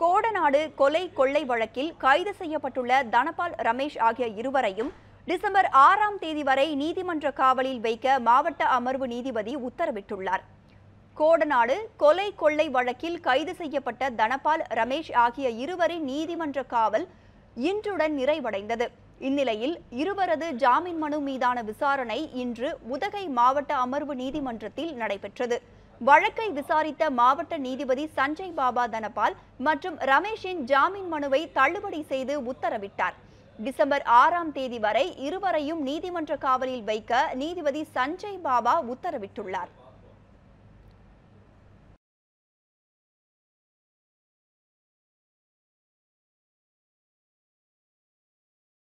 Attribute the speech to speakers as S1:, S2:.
S1: கோடநாடு கொலை கொள்ளை வழக்கில் கைது செய்யப்பட்டுள்ள தனபால் ரமேஷ் ஆகிய இருவரையும் டிசம்பர் ஆறாம் தேதி வரை நீதிமன்ற காவலில் வைக்க மாவட்ட அமர்வு நீதிபதி உத்தரவிட்டுள்ளார் கோடநாடு கொலை கொள்ளை வழக்கில் கைது செய்யப்பட்ட தனபால் ரமேஷ் ஆகிய இருவரின் நீதிமன்ற காவல் இன்றுடன் நிறைவடைந்தது இந்நிலையில் இருவரது ஜாமீன் மனு மீதான விசாரணை இன்று உதகை மாவட்ட அமர்வு நீதிமன்றத்தில் நடைபெற்றது வழக்கை விசாரித்த மாவட்ட நீதிபதி சஞ்சய் பாபா தனபால் மற்றும் ரமேஷின் ஜாமீன் மனுவை தள்ளுபடி செய்து உத்தரவிட்டார் டிசம்பர் ஆறாம் தேதி வரை இருவரையும் நீதிமன்ற காவலில் வைக்க நீதிபதி சஞ்சய் பாபா உத்தரவிட்டுள்ளார்